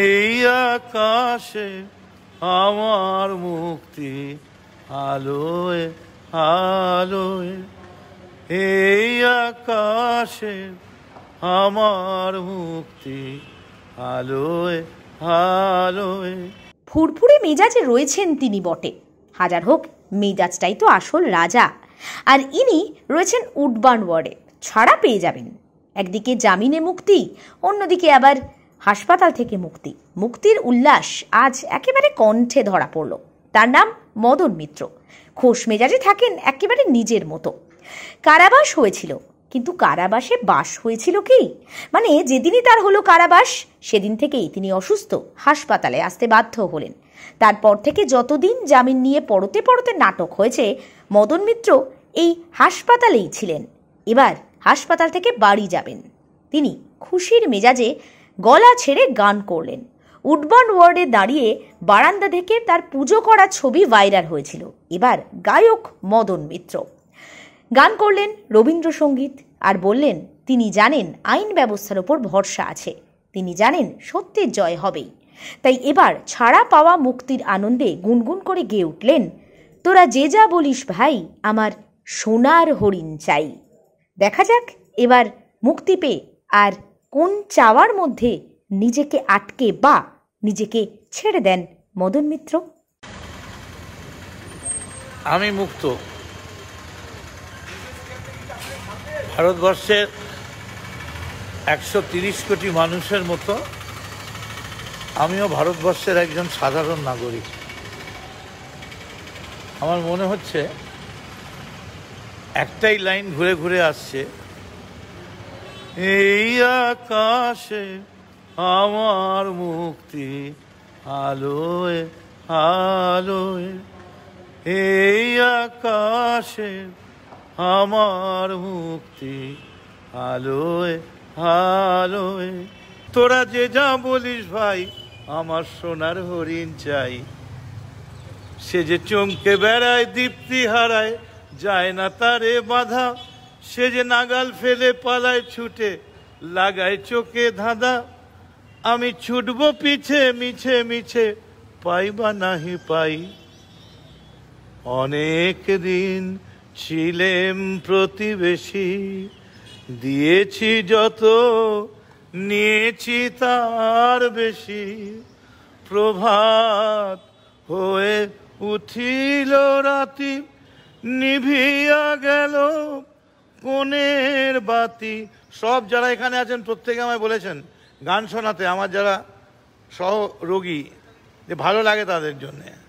এই আকাশে আমার মুক্তি আলোয় আলোয় এই আকাশে আমার মুক্তি আলোয় আলোয় ফুরফুরে মেজাজে রয়েছেন তিনি বটে হাজার হোক মেজাজটাই তো আসল রাজা আর ইনি রয়েছেন উডবান ওয়ার্ডে ছাড়া পেয়ে যাবেন একদিকে জামিনে মুক্তি অন্যদিকে আবার হাসপাতাল থেকে মুক্তি মুক্তির উল্লাস আজ একেবারে কণ্ঠে ধরা পড়ল তার নাম মদন মিত্র খোস মেজাজে থাকেন একেবারে নিজের মতো কারাবাস হয়েছিল কিন্তু কারাবাসে বাস হয়েছিল কি মানে যেদিনই তার হলো কারাবাস সেদিন থেকেই তিনি অসুস্থ হাসপাতালে আসতে বাধ্য হলেন তারপর থেকে যতদিন জামিন নিয়ে পড়তে পড়তে নাটক হয়েছে মদন মিত্র এই হাসপাতালেই ছিলেন এবার হাসপাতাল থেকে বাড়ি যাবেন তিনি খুশির মেজাজে গলা ছেড়ে গান করলেন উডবন ওয়ার্ডে দাঁড়িয়ে বারান্দা থেকে তার পুজো করা ছবি ভাইরাল হয়েছিল এবার গায়ক মদন মিত্র গান করলেন রবীন্দ্রসঙ্গীত আর বললেন তিনি জানেন আইন ব্যবস্থার ওপর ভরসা আছে তিনি জানেন সত্যের জয় হবেই তাই এবার ছাড়া পাওয়া মুক্তির আনন্দে গুনগুন করে গেয়ে উঠলেন তোরা যে যা বলিস ভাই আমার সোনার হরিণ চাই দেখা যাক এবার মুক্তি পেয়ে আর কোন চাওয়ার মধ্যে নিজেকে আটকে বা নিজেকে ছেড়ে দেন মদন মিত্র আমি মুক্ত ভারতবর্ষের একশো তিরিশ কোটি মানুষের মতো আমিও ভারতবর্ষের একজন সাধারণ নাগরিক আমার মনে হচ্ছে একটাই লাইন ঘুরে ঘুরে আসছে এই আকাশে আমার মুক্তি আলোয় আলোয় এই আকাশে আমার মুক্তি আলোয় আলোয় তোরা যে যা বলিস ভাই আমার সোনার হরিণ চাই সে যে চমকে বেড়ায় দীপ্তি হারায় যায় না তারে বাধা সে যে নাগাল ফেলে পালায় ছুটে লাগায় চোখে ধাঁধা আমি ছুটব পিছে মিছে মিছে পাই বা নাহি পাই অনেক দিন ছিলেম প্রতিবেশী দিয়েছি যত নিয়েছি তার বেশি প্রভাত হয়ে উঠিল রাতি নিভিয়া গেল কনের বাতি সব যারা এখানে আছেন প্রত্যেকে আমায় বলেছেন গান শোনাতে আমার যারা সহরোগী যে ভালো লাগে তাদের জন্যে